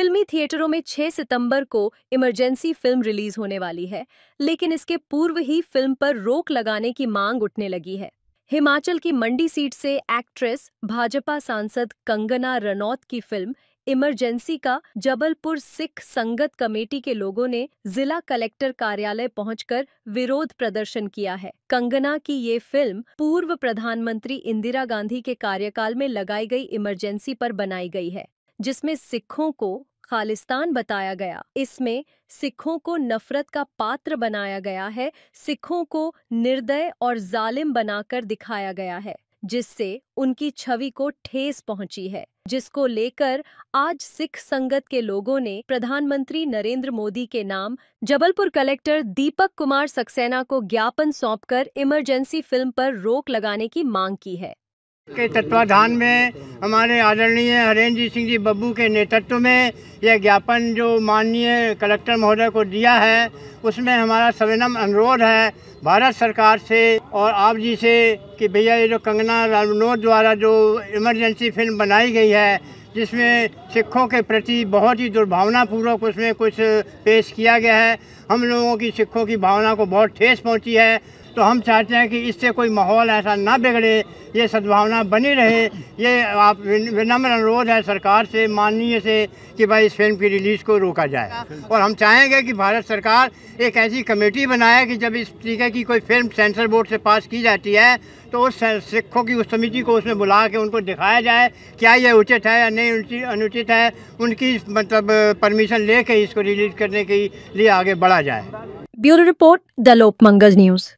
फिल्मी थिएटरों में 6 सितंबर को इमरजेंसी फिल्म रिलीज होने वाली है लेकिन इसके पूर्व ही फिल्म पर रोक लगाने की मांग उठने लगी है हिमाचल की मंडी सीट से एक्ट्रेस भाजपा सांसद कंगना रनौत की फिल्म इमरजेंसी का जबलपुर सिख संगत कमेटी के लोगों ने जिला कलेक्टर कार्यालय पहुंचकर विरोध प्रदर्शन किया है कंगना की ये फिल्म पूर्व प्रधानमंत्री इंदिरा गांधी के कार्यकाल में लगाई गई इमरजेंसी पर बनाई गई है जिसमें सिखों को खालिस्तान बताया गया इसमें सिखों को नफरत का पात्र बनाया गया है सिखों को निर्दय और जालिम बनाकर दिखाया गया है जिससे उनकी छवि को ठेस पहुंची है जिसको लेकर आज सिख संगत के लोगों ने प्रधानमंत्री नरेंद्र मोदी के नाम जबलपुर कलेक्टर दीपक कुमार सक्सेना को ज्ञापन सौंपकर इमरजेंसी फिल्म पर रोक लगाने की मांग की है के तत्वाधान में हमारे आदरणीय हरेंद्र सिंह जी बब्बू के नेतृत्व में यह ज्ञापन जो माननीय कलेक्टर महोदय को दिया है उसमें हमारा सविनम अनुरोध है भारत सरकार से और आप जी से कि भैया ये जो कंगना रामनोद द्वारा जो इमरजेंसी फिल्म बनाई गई है जिसमें सिखों के प्रति बहुत ही दुर्भावनापूर्वक उसमें कुछ पेश किया गया है हम लोगों की सिखों की भावना को बहुत ठेस पहुंची है तो हम चाहते हैं कि इससे कोई माहौल ऐसा ना बिगड़े ये सद्भावना बनी रहे ये आप विनम्र अनुरोध है सरकार से माननीय से कि भाई इस फिल्म की रिलीज़ को रोका जाए और हम चाहेंगे कि भारत सरकार एक ऐसी कमेटी बनाए कि जब इस तरीके की कोई फिल्म सेंसर बोर्ड से पास की जाती है तो उस सिखों की उस समिति को उसमें बुला के उनको दिखाया जाए क्या यह उचित है या नहीं अनुचित है उनकी मतलब परमिशन ले के इसको रिलीज करने के लिए आगे बढ़ा जाए ब्यूरो रिपोर्ट द लोक मंगल न्यूज़